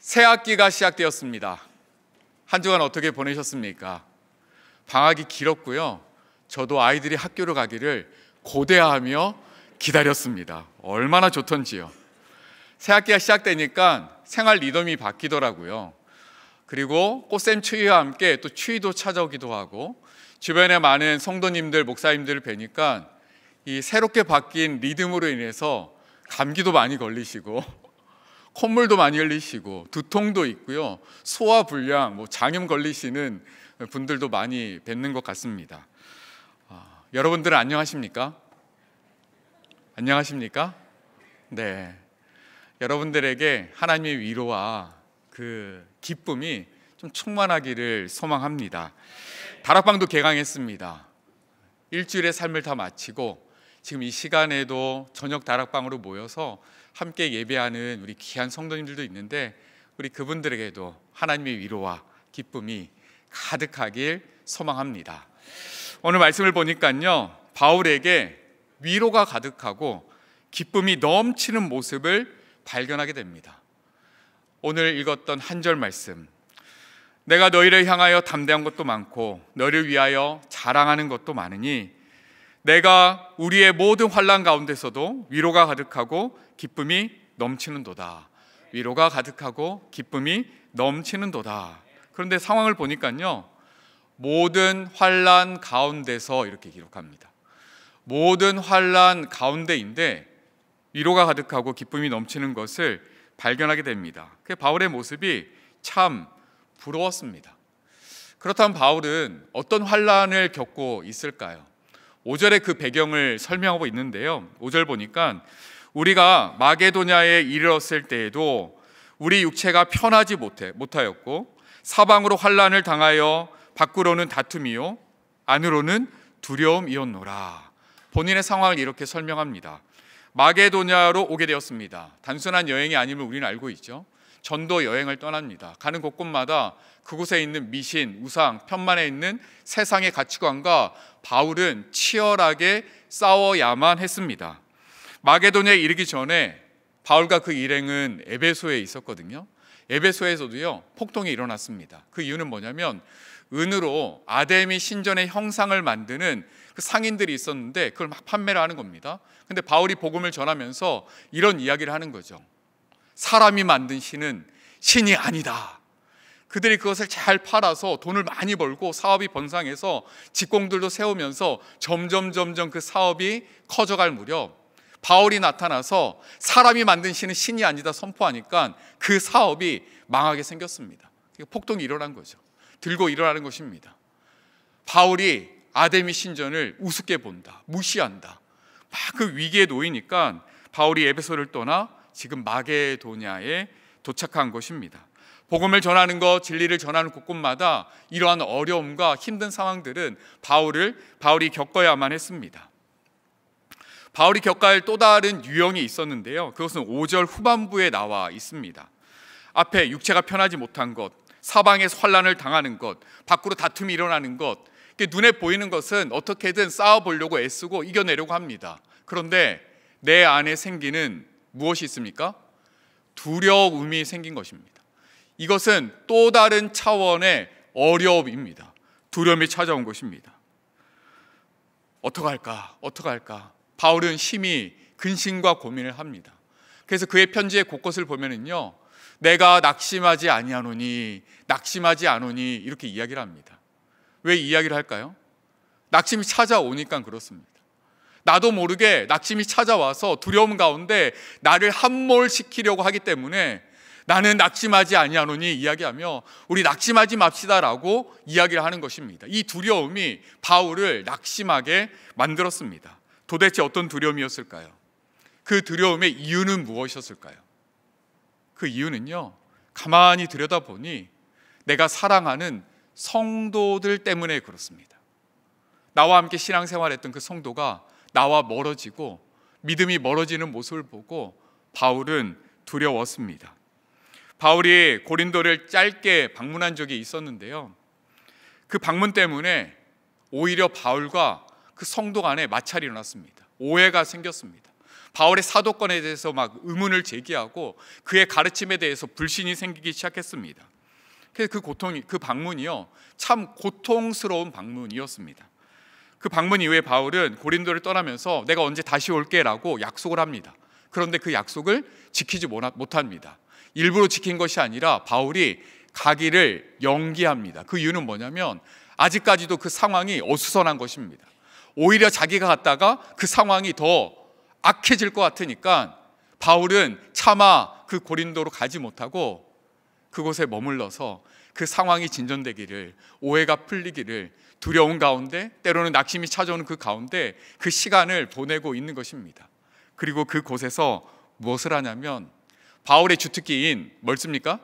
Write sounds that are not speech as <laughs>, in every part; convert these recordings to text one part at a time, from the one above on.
새 학기가 시작되었습니다. 한 주간 어떻게 보내셨습니까? 방학이 길었고요. 저도 아이들이 학교를 가기를 고대하며 기다렸습니다. 얼마나 좋던지요. 새 학기가 시작되니까 생활 리듬이 바뀌더라고요. 그리고 꽃샘 추위와 함께 또 추위도 찾아오기도 하고 주변에 많은 성도님들, 목사님들을 뵈니까 이 새롭게 바뀐 리듬으로 인해서 감기도 많이 걸리시고 콧물도 많이 흘리시고 두통도 있고요. 소화 불량, 뭐 장염 걸리시는 분들도 많이 뵙는 것 같습니다. 아, 여러분들 안녕하십니까? 안녕하십니까? 네. 여러분들에게 하나님의 위로와 그 기쁨이 좀 충만하기를 소망합니다. 다락방도 개강했습니다. 일주일의 삶을 다 마치고 지금 이 시간에도 저녁 다락방으로 모여서 함께 예배하는 우리 귀한 성도님들도 있는데 우리 그분들에게도 하나님의 위로와 기쁨이 가득하길 소망합니다. 오늘 말씀을 보니까요. 바울에게 위로가 가득하고 기쁨이 넘치는 모습을 발견하게 됩니다. 오늘 읽었던 한절 말씀. 내가 너희를 향하여 담대한 것도 많고 너를 위하여 자랑하는 것도 많으니 내가 우리의 모든 환란 가운데서도 위로가 가득하고 기쁨이 넘치는도다. 위로가 가득하고 기쁨이 넘치는도다. 그런데 상황을 보니까요. 모든 환란 가운데서 이렇게 기록합니다. 모든 환란 가운데인데 위로가 가득하고 기쁨이 넘치는 것을 발견하게 됩니다. 그 바울의 모습이 참 부러웠습니다. 그렇다면 바울은 어떤 환란을 겪고 있을까요? 5절의 그 배경을 설명하고 있는데요. 5절 보니까 우리가 마게도냐에 이르렀을 때에도 우리 육체가 편하지 못해 못하였고 사방으로 환란을 당하여 밖으로는 다툼이요 안으로는 두려움이었노라. 본인의 상황을 이렇게 설명합니다. 마게도냐로 오게 되었습니다. 단순한 여행이 아님을 우리는 알고 있죠. 전도 여행을 떠납니다. 가는 곳곳마다 그곳에 있는 미신, 우상, 편만에 있는 세상의 가치관과 바울은 치열하게 싸워야만 했습니다. 마게도냐에 이르기 전에 바울과 그 일행은 에베소에 있었거든요. 에베소에서도요 폭동이 일어났습니다. 그 이유는 뭐냐면 은으로 아데미 신전의 형상을 만드는 그 상인들이 있었는데 그걸 막 판매를 하는 겁니다. 근데 바울이 복음을 전하면서 이런 이야기를 하는 거죠. 사람이 만든 신은 신이 아니다. 그들이 그것을 잘 팔아서 돈을 많이 벌고 사업이 번상해서 직공들도 세우면서 점점 점점 그 사업이 커져갈 무렵 바울이 나타나서 사람이 만든 신은 신이 아니다 선포하니까 그 사업이 망하게 생겼습니다. 폭동이 일어난 거죠. 들고 일어나는 것입니다. 바울이 아데미 신전을 우습게 본다, 무시한다. 막 그 위기에 놓이니까 바울이 에베소를 떠나 지금 마게도냐에 도착한 것입니다. 복음을 전하는 것, 진리를 전하는 곳곳마다 이러한 어려움과 힘든 상황들은 바울을 바울이 겪어야만 했습니다. 바울이 겪어야 할또 다른 유형이 있었는데요. 그것은 5절 후반부에 나와 있습니다. 앞에 육체가 편하지 못한 것, 사방에 환란을 당하는 것, 밖으로 다툼이 일어나는 것, 눈에 보이는 것은 어떻게든 싸워보려고 애쓰고 이겨내려고 합니다. 그런데 내 안에 생기는 무엇이 있습니까? 두려움이 생긴 것입니다. 이것은 또 다른 차원의 어려움입니다. 두려움이 찾아온 것입니다. 어떻 할까? 어떻 할까? 바울은 심히 근심과 고민을 합니다. 그래서 그의 편지의 곳곳을 보면은요. 내가 낙심하지 아니하노니 낙심하지 않으니 이렇게 이야기를 합니다. 왜 이야기를 할까요? 낙심이 찾아오니까 그렇습니다. 나도 모르게 낙심이 찾아와서 두려움 가운데 나를 함몰시키려고 하기 때문에 나는 낙심하지 아니하노니 이야기하며 우리 낙심하지 맙시다라고 이야기를 하는 것입니다. 이 두려움이 바울을 낙심하게 만들었습니다. 도대체 어떤 두려움이었을까요? 그 두려움의 이유는 무엇이었을까요? 그 이유는요. 가만히 들여다보니 내가 사랑하는 성도들 때문에 그렇습니다. 나와 함께 신앙생활했던 그 성도가 나와 멀어지고 믿음이 멀어지는 모습을 보고 바울은 두려웠습니다. 바울이 고린도를 짧게 방문한 적이 있었는데요. 그 방문 때문에 오히려 바울과 그 성도 간에 마찰이 일어났습니다. 오해가 생겼습니다. 바울의 사도권에 대해서 막 의문을 제기하고 그의 가르침에 대해서 불신이 생기기 시작했습니다. 그래서 그 고통이 그 방문이요 참 고통스러운 방문이었습니다. 그 방문 이후에 바울은 고린도를 떠나면서 내가 언제 다시 올게라고 약속을 합니다. 그런데 그 약속을 지키지 못합니다. 일부러 지킨 것이 아니라 바울이 가기를 연기합니다. 그 이유는 뭐냐면 아직까지도 그 상황이 어수선한 것입니다. 오히려 자기가 갔다가 그 상황이 더 악해질 것 같으니까 바울은 차마 그 고린도로 가지 못하고 그곳에 머물러서 그 상황이 진전되기를 오해가 풀리기를 두려운 가운데 때로는 낙심이 찾아오는 그 가운데 그 시간을 보내고 있는 것입니다. 그리고 그곳에서 무엇을 하냐면 바울의 주특기인 뭘 씁니까?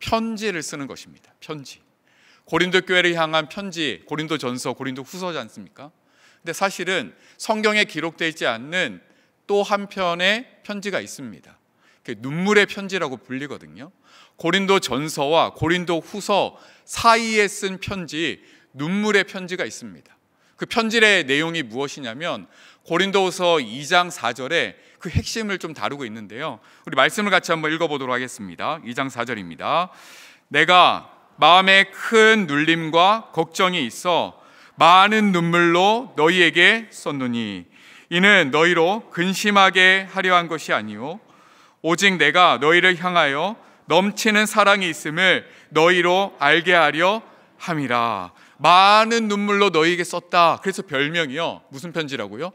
편지를 쓰는 것입니다. 편지. 고린도 교회를 향한 편지, 고린도 전서, 고린도 후서지 않습니까? 근데 사실은 성경에 기록되지 않는 또 한편의 편지가 있습니다. 눈물의 편지라고 불리거든요. 고린도 전서와 고린도 후서 사이에 쓴 편지, 눈물의 편지가 있습니다. 그 편지의 내용이 무엇이냐면 고린도후서 2장 4절에 그 핵심을 좀 다루고 있는데요. 우리 말씀을 같이 한번 읽어보도록 하겠습니다. 2장 4절입니다. 내가 마음에 큰 눌림과 걱정이 있어 많은 눈물로 너희에게 썼느니 이는 너희로 근심하게 하려 한 것이 아니오 오직 내가 너희를 향하여 넘치는 사랑이 있음을 너희로 알게 하려 함이라 많은 눈물로 너희에게 썼다 그래서 별명이요 무슨 편지라고요?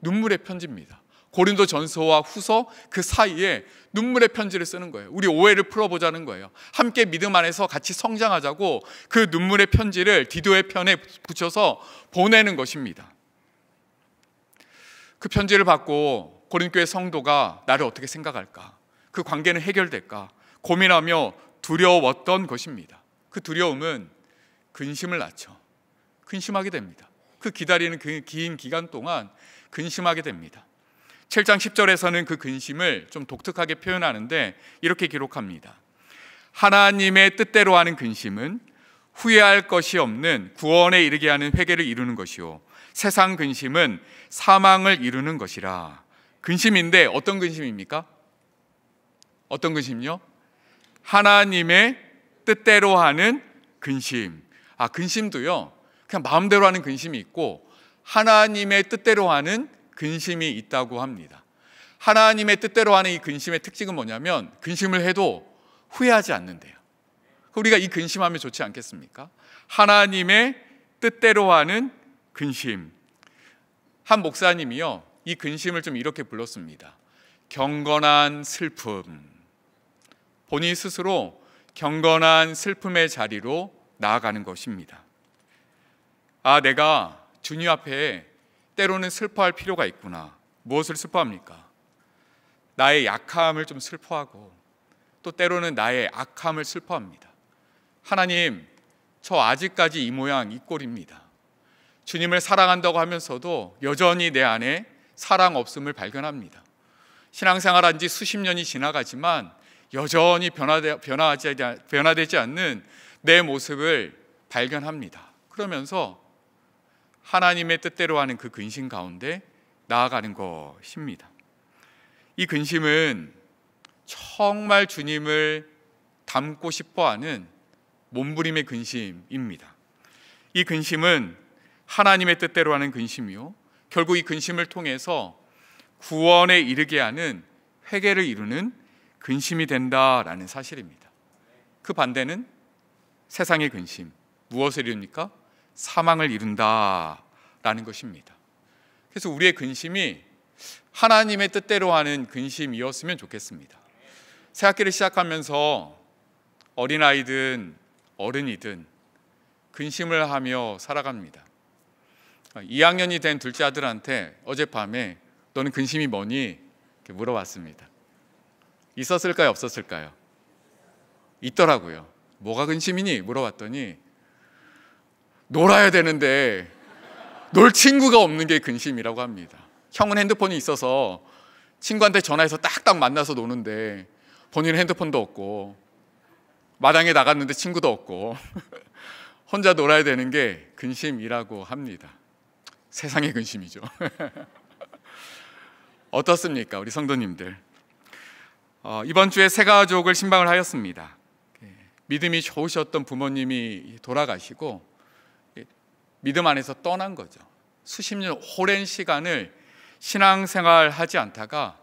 눈물의 편지입니다 고린도 전서와 후서 그 사이에 눈물의 편지를 쓰는 거예요. 우리 오해를 풀어보자는 거예요. 함께 믿음 안에서 같이 성장하자고 그 눈물의 편지를 디도의 편에 붙여서 보내는 것입니다. 그 편지를 받고 고린교의 성도가 나를 어떻게 생각할까? 그 관계는 해결될까? 고민하며 두려웠던 것입니다. 그 두려움은 근심을 낳죠. 근심하게 됩니다. 그 기다리는 그긴 기간 동안 근심하게 됩니다. 7장 10절에서는 그 근심을 좀 독특하게 표현하는데 이렇게 기록합니다. 하나님의 뜻대로 하는 근심은 후회할 것이 없는 구원에 이르게 하는 회개를 이루는 것이요. 세상 근심은 사망을 이루는 것이라. 근심인데 어떤 근심입니까? 어떤 근심요? 하나님의 뜻대로 하는 근심. 아, 근심도요. 그냥 마음대로 하는 근심이 있고 하나님의 뜻대로 하는 근심이 있다고 합니다. 하나님의 뜻대로 하는 이 근심의 특징은 뭐냐면 근심을 해도 후회하지 않는데요. 우리가 이 근심하면 좋지 않겠습니까? 하나님의 뜻대로 하는 근심. 한 목사님이요. 이 근심을 좀 이렇게 불렀습니다. 경건한 슬픔. 본인 스스로 경건한 슬픔의 자리로 나아가는 것입니다. 아, 내가 주님 앞에 때로는 슬퍼할 필요가 있구나. 무엇을 슬퍼합니까? 나의 약함을 좀 슬퍼하고 또 때로는 나의 악함을 슬퍼합니다. 하나님, 저 아직까지 이 모양 이 꼴입니다. 주님을 사랑한다고 하면서도 여전히 내 안에 사랑 없음을 발견합니다. 신앙생활한 지 수십 년이 지나가지만 여전히 변화되, 변화하지, 변화되지 않는 내 모습을 발견합니다. 그러면서 하나님의 뜻대로 하는 그 근심 가운데 나아가는 것입니다. 이 근심은 정말 주님을 닮고 싶어 하는 몸부림의 근심입니다. 이 근심은 하나님의 뜻대로 하는 근심이요. 결국 이 근심을 통해서 구원에 이르게 하는 회개를 이루는 근심이 된다라는 사실입니다. 그 반대는 세상의 근심. 무엇을 이룹니까? 사망을 이룬다라는 것입니다. 그래서 우리의 근심이 하나님의 뜻대로 하는 근심이었으면 좋겠습니다. 새학기를 시작하면서 어린아이든 어른이든 근심을 하며 살아갑니다. 2학년이 된 둘째 아들한테 어젯밤에 너는 근심이 뭐니? 물어봤습니다. 있었을까요? 없었을까요? 있더라고요. 뭐가 근심이니? 물어봤더니 놀아야 되는데 놀 친구가 없는 게 근심이라고 합니다. 형은 핸드폰이 있어서 친구한테 전화해서 딱딱 만나서 노는데 본인은 핸드폰도 없고 마당에 나갔는데 친구도 없고 <laughs> 혼자 놀아야 되는 게 근심이라고 합니다. 세상의 근심이죠. <laughs> 어떻습니까, 우리 성도님들? 어, 이번 주에 세 가족을 신방을 하였습니다. 예, 믿음이 좋으셨던 부모님이 돌아가시고 믿음 안에서 떠난 거죠. 수십 년 오랜 시간을 신앙생활 하지 않다가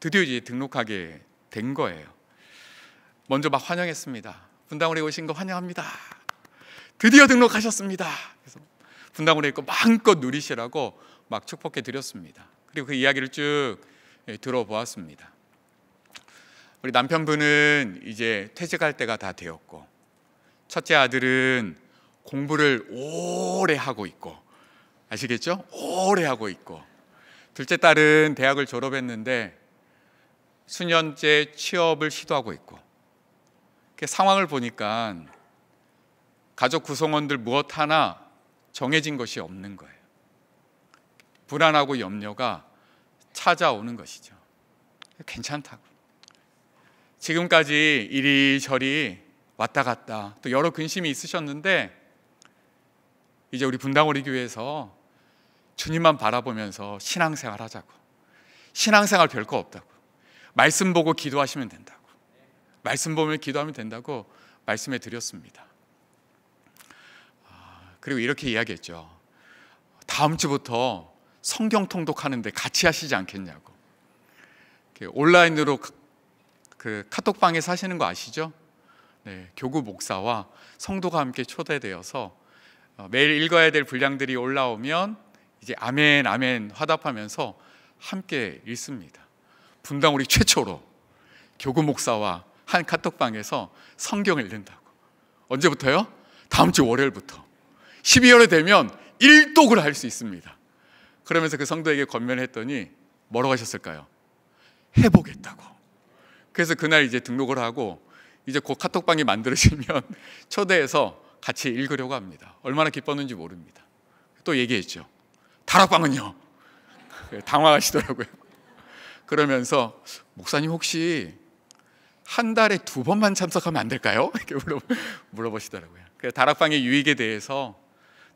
드디어 이제 등록하게 된 거예요. 먼저 막 환영했습니다. 분당원에 오신 거 환영합니다. 드디어 등록하셨습니다. 그래서 분당원에 있고 마음껏 누리시라고 막 축복해 드렸습니다. 그리고 그 이야기를 쭉 예, 들어보았습니다. 우리 남편분은 이제 퇴직할 때가 다 되었고 첫째 아들은 공부를 오래 하고 있고 아시겠죠? 오래 하고 있고 둘째 딸은 대학을 졸업했는데 수년째 취업을 시도하고 있고 상황을 보니까 가족 구성원들 무엇 하나 정해진 것이 없는 거예요. 불안하고 염려가 찾아오는 것이죠. 괜찮다고. 지금까지 이리저리 왔다 갔다 또 여러 근심이 있으셨는데 이제 우리 분당오리 교회에서 주님만 바라보면서 신앙생활 하자고. 신앙생활 별거 없다고. 말씀 보고 기도하시면 된다고. 말씀 보면 기도하면 된다고 말씀해 드렸습니다. 아, 그리고 이렇게 이야기했죠. 다음 주부터 성경 통독하는데 같이 하시지 않겠냐고. 온라인으로 그 카톡방에 사시는 거 아시죠? 네, 교구 목사와 성도가 함께 초대되어서 어, 매일 읽어야 될 분량들이 올라오면 이제 아멘 아멘 화답하면서 함께 읽습니다. 분당 우리 최초로 교구 목사와 한 카톡방에서 성경을 읽는다고. 언제부터요? 다음 주 월요일부터. 12월에 되면 일독을 할 수 있습니다. 그러면서 그 성도에게 권면했더니 뭐라고 하셨을까요? 해보겠다고. 그래서 그날 이제 등록을 하고 이제 곧 카톡방이 만들어지면 <laughs> 초대해서 같이 읽으려고 합니다. 얼마나 기뻤는지 모릅니다. 또 얘기했죠. 다락방은요. 그 당황하시더라고요. <laughs> 그러면서 목사님 혹시 한 달에 두 번만 참석하면 안 될까요? <laughs> 이렇게 물어보, 시더라고요 그래서 다락방의 유익에 대해서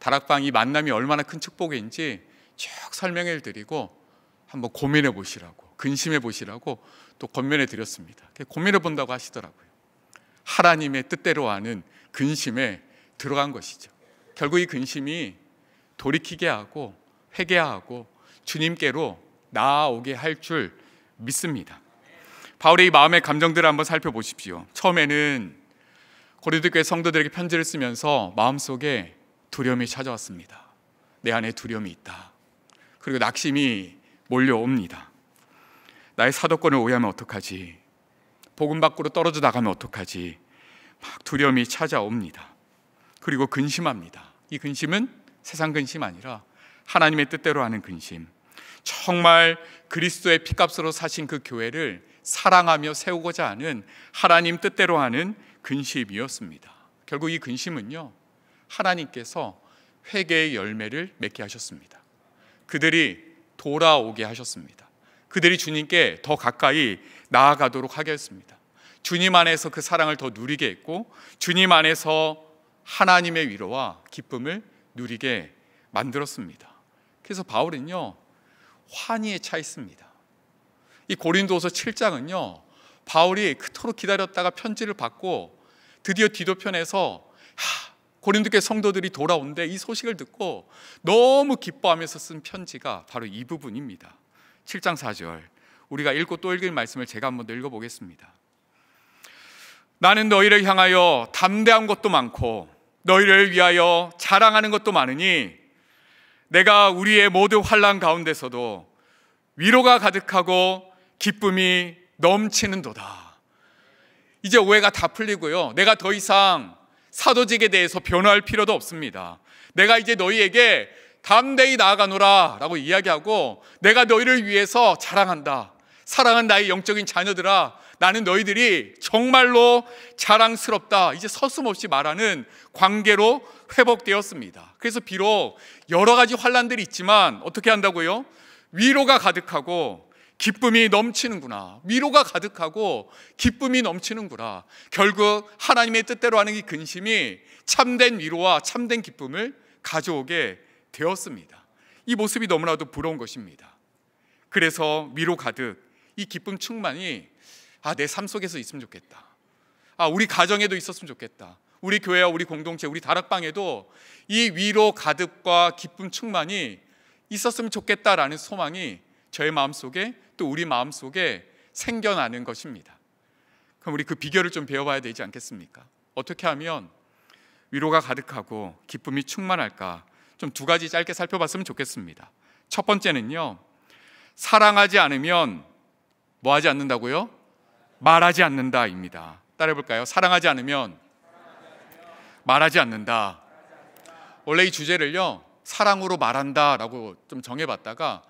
다락방이 만남이 얼마나 큰 축복인지 쭉 설명해 드리고 한번 고민해 보시라고 근심해 보시라고 또 권면해 드렸습니다. 고민해 본다고 하시더라고요. 하나님의 뜻대로 하는 근심에 들어간 것이죠. 결국 이 근심이 돌이키게 하고 회개하고 주님께로 나아오게 할 줄 믿습니다. 바울의 이 마음의 감정들을 한번 살펴보십시오. 처음에는 고린도 교회 성도들에게 편지를 쓰면서 마음속에 두려움이 찾아왔습니다. 내 안에 두려움이 있다. 그리고 낙심이 몰려옵니다. 나의 사도권을 오해하면 어떡하지? 복음 밖으로 떨어져 나가면 어떡하지? 막 두려움이 찾아옵니다. 그리고 근심합니다. 이 근심은 세상 근심 아니라 하나님의 뜻대로 하는 근심. 정말 그리스도의 피값으로 사신 그 교회를 사랑하며 세우고자 하는 하나님 뜻대로 하는 근심이었습니다. 결국 이 근심은요. 하나님께서 회개의 열매를 맺게 하셨습니다. 그들이 돌아오게 하셨습니다. 그들이 주님께 더 가까이 나아가도록 하게 했습니다. 주님 안에서 그 사랑을 더 누리게 했고 주님 안에서 하나님의 위로와 기쁨을 누리게 만들었습니다. 그래서 바울은요, 환희에 차 있습니다. 이 고린도서 7장은요, 바울이 그토록 기다렸다가 편지를 받고 드디어 디도편에서 고린도계 성도들이 돌아온데 이 소식을 듣고 너무 기뻐하면서 쓴 편지가 바로 이 부분입니다. 7장 4절. 우리가 읽고 또 읽을 말씀을 제가 한번 읽어보겠습니다. 나는 너희를 향하여 담대한 것도 많고 너희를 위하여 자랑하는 것도 많으니 내가 우리의 모든 환란 가운데서도 위로가 가득하고 기쁨이 넘치는도다. 이제 오해가 다 풀리고요. 내가 더 이상 사도직에 대해서 변화할 필요도 없습니다. 내가 이제 너희에게 담대히 나아가노라 라고 이야기하고 내가 너희를 위해서 자랑한다. 사랑한 나의 영적인 자녀들아, 나는 너희들이 정말로 자랑스럽다. 이제 서슴없이 말하는 관계로 회복되었습니다. 그래서 비록 여러 가지 환란들이 있지만 어떻게 한다고요? 위로가 가득하고 기쁨이 넘치는구나. 위로가 가득하고 기쁨이 넘치는구나. 결국 하나님의 뜻대로 하는 이 근심이 참된 위로와 참된 기쁨을 가져오게 되었습니다. 이 모습이 너무나도 부러운 것입니다. 그래서 위로 가득 이 기쁨 충만이 아, 내 삶 속에서 있으면 좋겠다. 아, 우리 가정에도 있었으면 좋겠다. 우리 교회와 우리 공동체, 우리 다락방에도 이 위로 가득과 기쁨 충만이 있었으면 좋겠다라는 소망이 저의 마음속에 또 우리 마음속에 생겨나는 것입니다. 그럼 우리 그 비결을 좀 배워봐야 되지 않겠습니까? 어떻게 하면 위로가 가득하고 기쁨이 충만할까? 좀 두 가지 짧게 살펴봤으면 좋겠습니다. 첫 번째는요, 사랑하지 않으면 뭐 하지 않는다고요? 말하지 않는다입니다. 따라해볼까요? 사랑하지 않으면 말하지 않는다. 원래 이 주제를요, 사랑으로 말한다 라고 좀 정해봤다가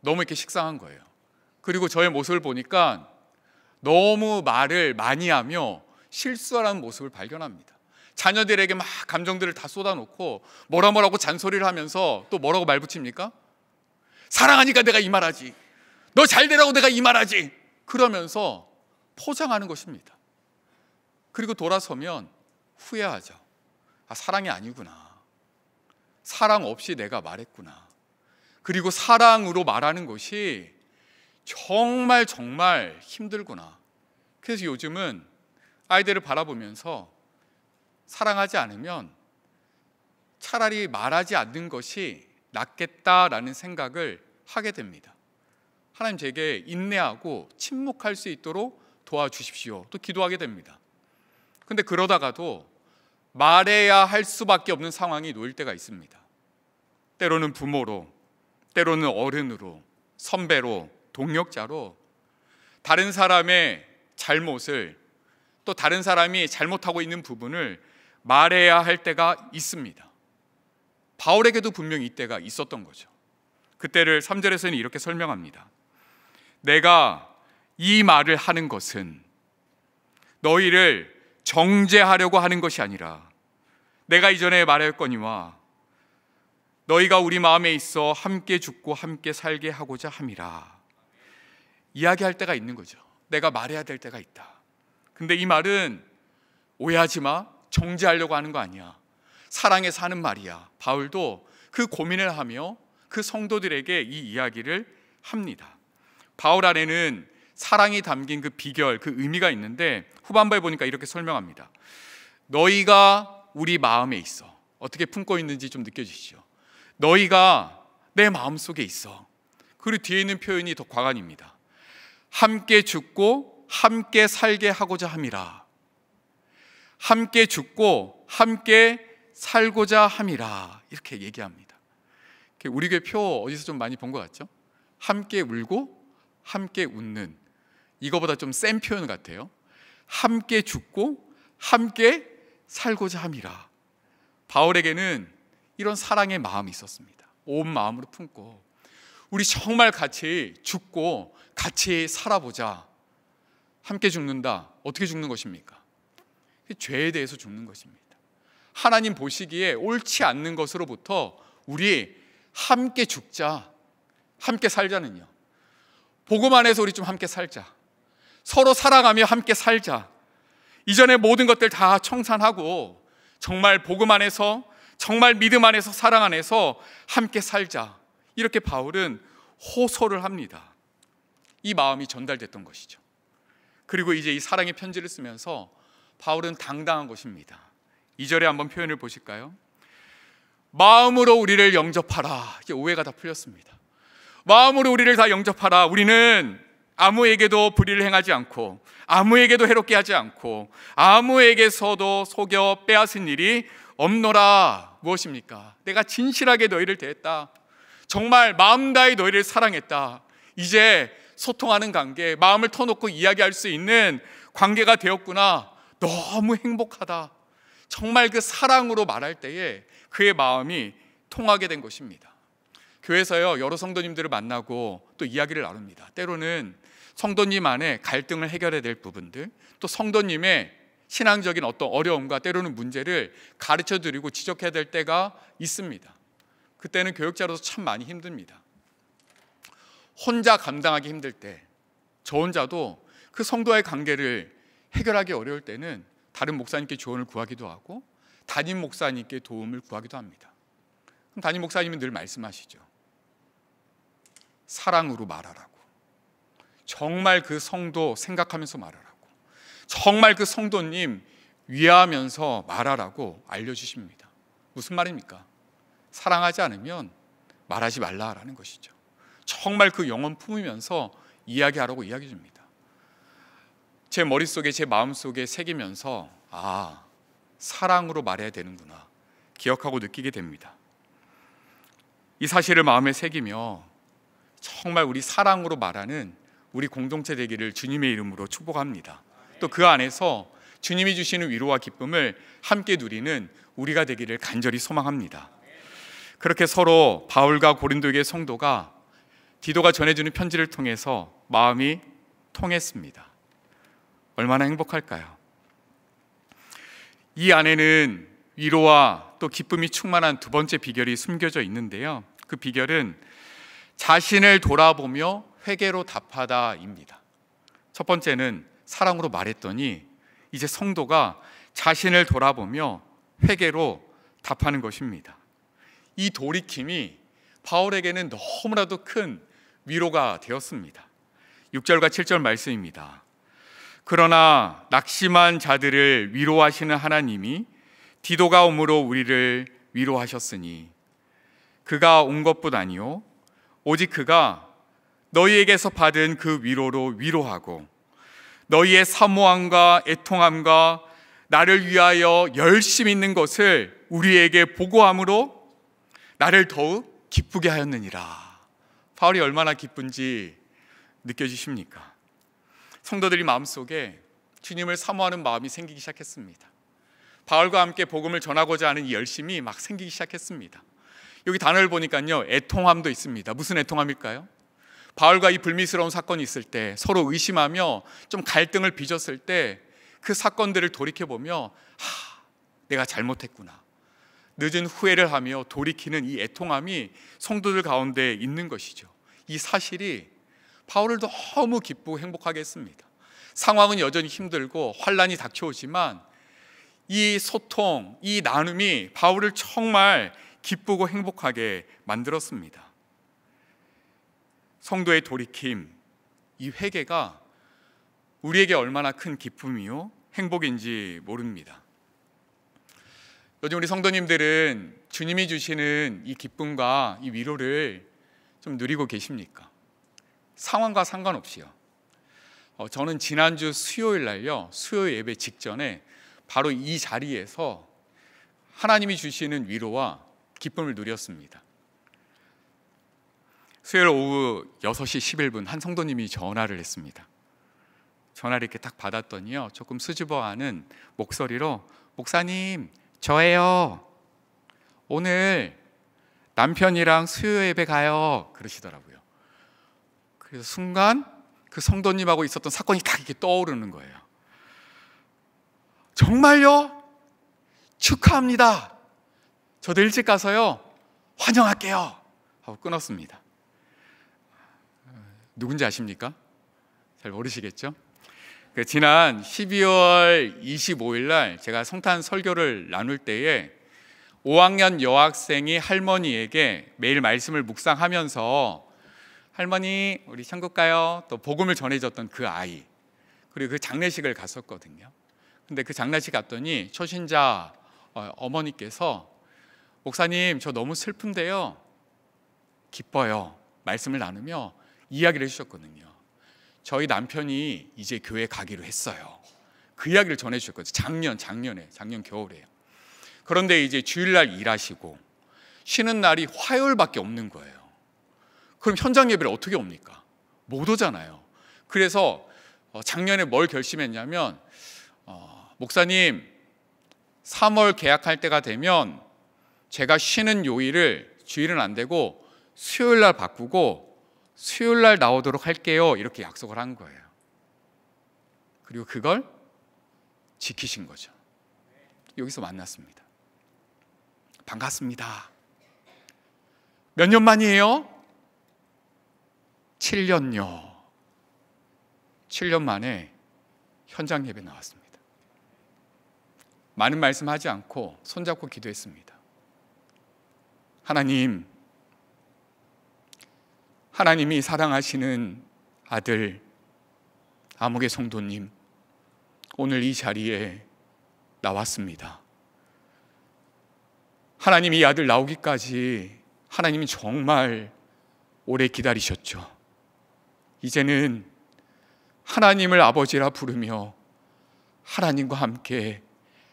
너무 이렇게 식상한 거예요. 그리고 저의 모습을 보니까 너무 말을 많이 하며 실수하는 모습을 발견합니다. 자녀들에게 막 감정들을 다 쏟아놓고 뭐라 뭐라고 잔소리를 하면서 또 뭐라고 말 붙입니까? 사랑하니까 내가 이 말하지. 너 잘 되라고 내가 이 말하지. 그러면서 포장하는 것입니다. 그리고 돌아서면 후회하죠. 아, 사랑이 아니구나. 사랑 없이 내가 말했구나. 그리고 사랑으로 말하는 것이 정말 정말 힘들구나. 그래서 요즘은 아이들을 바라보면서 사랑하지 않으면 차라리 말하지 않는 것이 낫겠다라는 생각을 하게 됩니다. 하나님 제게 인내하고 침묵할 수 있도록 도와주십시오. 또 기도하게 됩니다. 근데 그러다가도 말해야 할 수밖에 없는 상황이 놓일 때가 있습니다. 때로는 부모로, 때로는 어른으로, 선배로, 동력자로 다른 사람의 잘못을 또 다른 사람이 잘못하고 있는 부분을 말해야 할 때가 있습니다. 바울에게도 분명히 이때가 있었던 거죠. 그때를 3절에서는 이렇게 설명합니다. 내가 이 말을 하는 것은 너희를 정제하려고 하는 것이 아니라 내가 이전에 말했거니와 너희가 우리 마음에 있어 함께 죽고 함께 살게 하고자 함이라. 이야기할 때가 있는 거죠. 내가 말해야 될 때가 있다. 근데 이 말은 오해하지 마. 정제하려고 하는 거 아니야. 사랑에사는 말이야. 바울도 그 고민을 하며 그 성도들에게 이 이야기를 합니다. 바울 안에는 사랑이 담긴 그 비결, 그 의미가 있는데 후반부에 보니까 이렇게 설명합니다. 너희가 우리 마음에 있어. 어떻게 품고 있는지 좀 느껴지시죠? 너희가 내 마음 속에 있어. 그리고 뒤에 있는 표현이 더 과간입니다. 함께 죽고 함께 살게 하고자 함이라. 함께 죽고 함께 살고자 함이라. 이렇게 얘기합니다. 우리 교표 어디서 좀 많이 본 것 같죠? 함께 울고 함께 웃는 이거보다 좀 센 표현 같아요. 함께 죽고 함께 살고자 함이라. 바울에게는 이런 사랑의 마음이 있었습니다. 온 마음으로 품고 우리 정말 같이 죽고 같이 살아보자. 함께 죽는다. 어떻게 죽는 것입니까? 죄에 대해서 죽는 것입니다. 하나님 보시기에 옳지 않는 것으로부터 우리 함께 죽자. 함께 살자는요. 보고만 해서 우리 좀 함께 살자. 서로 사랑하며 함께 살자. 이전의 모든 것들 다 청산하고 정말 복음 안에서 정말 믿음 안에서 사랑 안에서 함께 살자. 이렇게 바울은 호소를 합니다. 이 마음이 전달됐던 것이죠. 그리고 이제 이 사랑의 편지를 쓰면서 바울은 당당한 것입니다. 이절에 한번 표현을 보실까요? 마음으로 우리를 영접하라. 이게 오해가 다 풀렸습니다. 마음으로 우리를 다 영접하라. 우리는 아무에게도 불의를 행하지 않고 아무에게도 해롭게 하지 않고 아무에게서도 속여 빼앗은 일이 없노라 무엇입니까? 내가 진실하게 너희를 대했다. 정말 마음 다해 너희를 사랑했다. 이제 소통하는 관계, 마음을 터놓고 이야기할 수 있는 관계가 되었구나. 너무 행복하다. 정말 그 사랑으로 말할 때에 그의 마음이 통하게 된 것입니다. 교회에서요, 여러 성도님들을 만나고 또 이야기를 나눕니다. 때로는 성도님 안에 갈등을 해결해야 될 부분들, 또 성도님의 신앙적인 어떤 어려움과 때로는 문제를 가르쳐 드리고 지적해야 될 때가 있습니다. 그때는 교육자로서 참 많이 힘듭니다. 혼자 감당하기 힘들 때, 저 혼자도 그 성도와의 관계를 해결하기 어려울 때는 다른 목사님께 조언을 구하기도 하고 담임 목사님께 도움을 구하기도 합니다. 그럼 담임 목사님은 늘 말씀하시죠. 사랑으로 말하라고. 정말 그 성도 생각하면서 말하라고 정말 그 성도님 위하면서 말하라고 알려주십니다. 무슨 말입니까? 사랑하지 않으면 말하지 말라라는 것이죠. 정말 그 영혼 품으면서 이야기하라고 이야기 줍니다. 제 머릿속에 제 마음속에 새기면서 아, 사랑으로 말해야 되는구나. 기억하고 느끼게 됩니다. 이 사실을 마음에 새기며 정말 우리 사랑으로 말하는 우리 공동체 되기를 주님의 이름으로 축복합니다. 또 그 안에서 주님이 주시는 위로와 기쁨을 함께 누리는 우리가 되기를 간절히 소망합니다. 그렇게 서로 바울과 고린도의 성도가 디도가 전해주는 편지를 통해서 마음이 통했습니다. 얼마나 행복할까요? 이 안에는 위로와 또 기쁨이 충만한 두 번째 비결이 숨겨져 있는데요. 그 비결은 자신을 돌아보며 회개로 답하다입니다. 첫 번째는 사랑으로 말했더니 이제 성도가 자신을 돌아보며 회개로 답하는 것입니다. 이 돌이킴이 바울에게는 너무나도 큰 위로가 되었습니다. 6절과 7절 말씀입니다. 그러나 낙심한 자들을 위로하시는 하나님이 디도가 오므로 우리를 위로하셨으니 그가 온 것뿐 아니요 오직 그가 너희에게서 받은 그 위로로 위로하고 너희의 사모함과 애통함과 나를 위하여 열심 히 있는 것을 우리에게 보고함으로 나를 더욱 기쁘게 하였느니라. 바울이 얼마나 기쁜지 느껴지십니까? 성도들이 마음속에 주님을 사모하는 마음이 생기기 시작했습니다. 바울과 함께 복음을 전하고자 하는 이 열심이 막 생기기 시작했습니다. 여기 단어를 보니까요, 애통함도 있습니다. 무슨 애통함일까요? 바울과 이 불미스러운 사건이 있을 때 서로 의심하며 좀 갈등을 빚었을 때 그 사건들을 돌이켜보며 하, 내가 잘못했구나. 늦은 후회를 하며 돌이키는 이 애통함이 성도들 가운데 있는 것이죠. 이 사실이 바울을 너무 기쁘고 행복하게 했습니다. 상황은 여전히 힘들고 환란이 닥쳐오지만 이 소통, 이 나눔이 바울을 정말 기쁘고 행복하게 만들었습니다. 성도의 돌이킴, 이 회개가 우리에게 얼마나 큰 기쁨이요 행복인지 모릅니다. 요즘 우리 성도님들은 주님이 주시는 이 기쁨과 이 위로를 좀 누리고 계십니까? 상황과 상관없이요. 어, 저는 지난주 수요일 날요, 수요 예배 직전에 바로 이 자리에서 하나님이 주시는 위로와 기쁨을 누렸습니다. 수요일 오후 6시 11분 한 성도님이 전화를 했습니다. 전화를 이렇게 딱 받았더니요. 조금 수줍어하는 목소리로 목사님 저예요. 오늘 남편이랑 수요 예배 가요. 그러시더라고요. 그래서 순간 그 성도님하고 있었던 사건이 딱 이렇게 떠오르는 거예요. 정말요? 축하합니다. 저도 일찍 가서요. 환영할게요. 하고 끊었습니다. 누군지 아십니까? 잘 모르시겠죠? 그 지난 12월 25일 날 제가 성탄 설교를 나눌 때에 5학년 여학생이 할머니에게 매일 말씀을 묵상하면서 할머니 우리 천국 가요 또 복음을 전해줬던 그 아이 그리고 그 장례식을 갔었거든요. 근데 그 장례식 갔더니 초신자 어, 어머니께서 목사님 저 너무 슬픈데요 기뻐요 말씀을 나누며 이야기를 해주셨거든요. 저희 남편이 이제 교회 가기로 했어요. 그 이야기를 전해주셨거든요. 작년, 작년에, 작년 겨울에 그런데 이제 주일날 일하시고 쉬는 날이 화요일밖에 없는 거예요. 그럼 현장 예배를 어떻게 옵니까? 못 오잖아요. 그래서 어, 작년에 뭘 결심했냐면 어, 목사님 3월 계약할 때가 되면 제가 쉬는 요일을 주일은 안 되고 수요일 날 바꾸고 수요일 날 나오도록 할게요. 이렇게 약속을 한 거예요. 그리고 그걸 지키신 거죠. 여기서 만났습니다. 반갑습니다. 몇 년 만이에요? 7년요. 7년 만에 현장 예배 나왔습니다. 많은 말씀하지 않고 손잡고 기도했습니다. 하나님, 하나님이 사랑하시는 아들 암흑의 성도님 오늘 이 자리에 나왔습니다. 하나님이 아들 나오기까지 하나님이 정말 오래 기다리셨죠. 이제는 하나님을 아버지라 부르며 하나님과 함께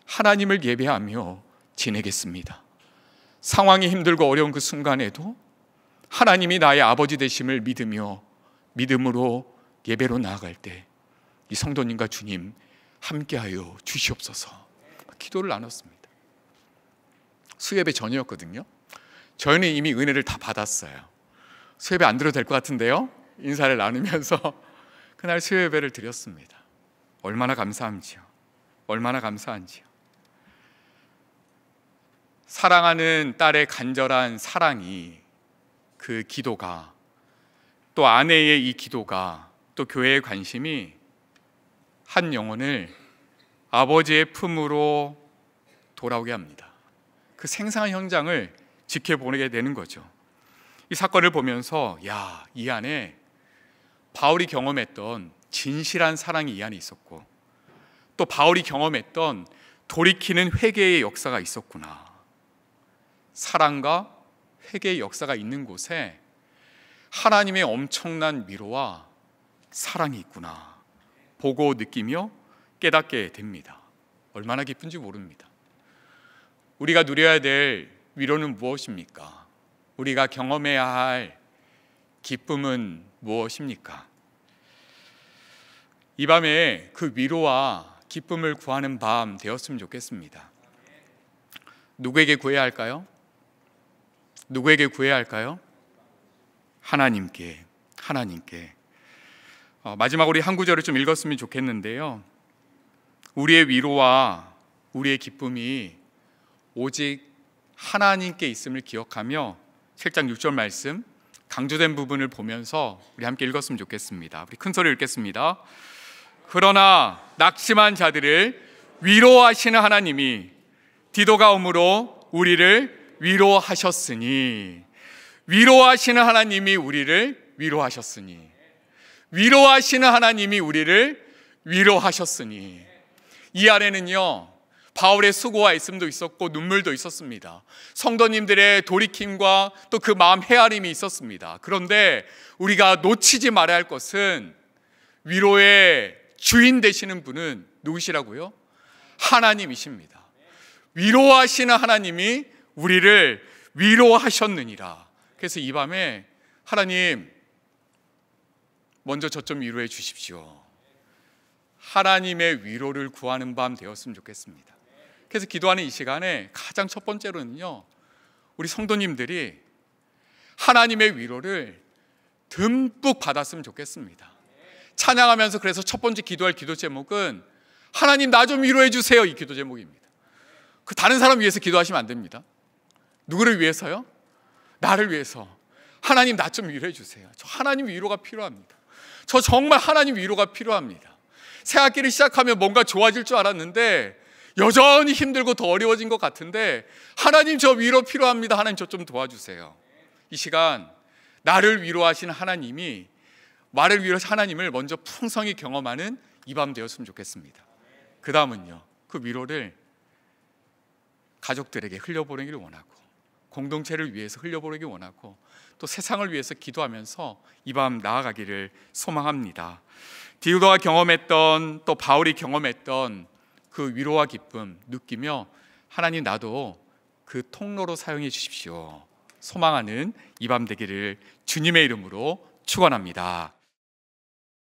하나님을 예배하며 지내겠습니다. 상황이 힘들고 어려운 그 순간에도 하나님이 나의 아버지 되심을 믿으며 믿음으로 예배로 나아갈 때 이 성도님과 주님 함께하여 주시옵소서 기도를 나눴습니다. 수예배 전이었거든요. 저희는 이미 은혜를 다 받았어요. 수예배 안들어도될 것 같은데요. 인사를 나누면서 <laughs> 그날 수예배를 드렸습니다. 얼마나 감사한지요. 얼마나 감사한지요. 사랑하는 딸의 간절한 사랑이 그 기도가 또 아내의 이 기도가 또 교회의 관심이 한 영혼을 아버지의 품으로 돌아오게 합니다. 그 생생한 현장을 지켜보게 되는 거죠. 이 사건을 보면서 야, 이 안에 바울이 경험했던 진실한 사랑이 이 안에 있었고 또 바울이 경험했던 돌이키는 회개의 역사가 있었구나. 사랑과 회개의 역사가 있는 곳에 하나님의 엄청난 위로와 사랑이 있구나 보고 느끼며 깨닫게 됩니다. 얼마나 기쁜지 모릅니다. 우리가 누려야 될 위로는 무엇입니까? 우리가 경험해야 할 기쁨은 무엇입니까? 이 밤에 그 위로와 기쁨을 구하는 밤 되었으면 좋겠습니다. 누구에게 구해야 할까요? 누구에게 구해야 할까요? 하나님께, 하나님께. 어, 마지막 우리 한 구절을 좀 읽었으면 좋겠는데요. 우리의 위로와 우리의 기쁨이 오직 하나님께 있음을 기억하며 7장 6절 말씀 강조된 부분을 보면서 우리 함께 읽었으면 좋겠습니다. 우리 큰 소리 읽겠습니다. 그러나 낙심한 자들을 위로하시는 하나님이 디도가 오므로 우리를 위로하셨으니 위로하시는 하나님이 우리를 위로하셨으니 위로하시는 하나님이 우리를 위로하셨으니 이아래는요 바울의 수고와 애씀도 있었고 눈물도 있었습니다. 성도님들의 돌이킴과 또 그 마음 헤아림이 있었습니다. 그런데 우리가 놓치지 말아야 할 것은 위로의 주인 되시는 분은 누구시라고요? 하나님이십니다. 위로하시는 하나님이 우리를 위로하셨느니라. 그래서 이 밤에 하나님 먼저 저 좀 위로해 주십시오. 하나님의 위로를 구하는 밤 되었으면 좋겠습니다. 그래서 기도하는 이 시간에 가장 첫 번째로는요. 우리 성도님들이 하나님의 위로를 듬뿍 받았으면 좋겠습니다. 찬양하면서 그래서 첫 번째 기도할 기도 제목은 하나님 나 좀 위로해 주세요 이 기도 제목입니다. 그 다른 사람 위해서 기도하시면 안 됩니다. 누구를 위해서요? 나를 위해서. 하나님 나 좀 위로해 주세요. 저 하나님 위로가 필요합니다. 저 정말 하나님 위로가 필요합니다. 새 학기를 시작하면 뭔가 좋아질 줄 알았는데 여전히 힘들고 더 어려워진 것 같은데 하나님 저 위로 필요합니다. 하나님 저 좀 도와주세요. 이 시간 나를 위로하신 하나님이 말을 위로하신 하나님을 먼저 풍성히 경험하는 이 밤 되었으면 좋겠습니다. 그 다음은요. 그 위로를 가족들에게 흘려보내기를 원하고 공동체를 위해서 흘려보내기 원하고 또 세상을 위해서 기도하면서 이 밤 나아가기를 소망합니다. 디우도가 경험했던 또 바울이 경험했던 그 위로와 기쁨 느끼며 하나님 나도 그 통로로 사용해 주십시오. 소망하는 이 밤 되기를 주님의 이름으로 축원합니다.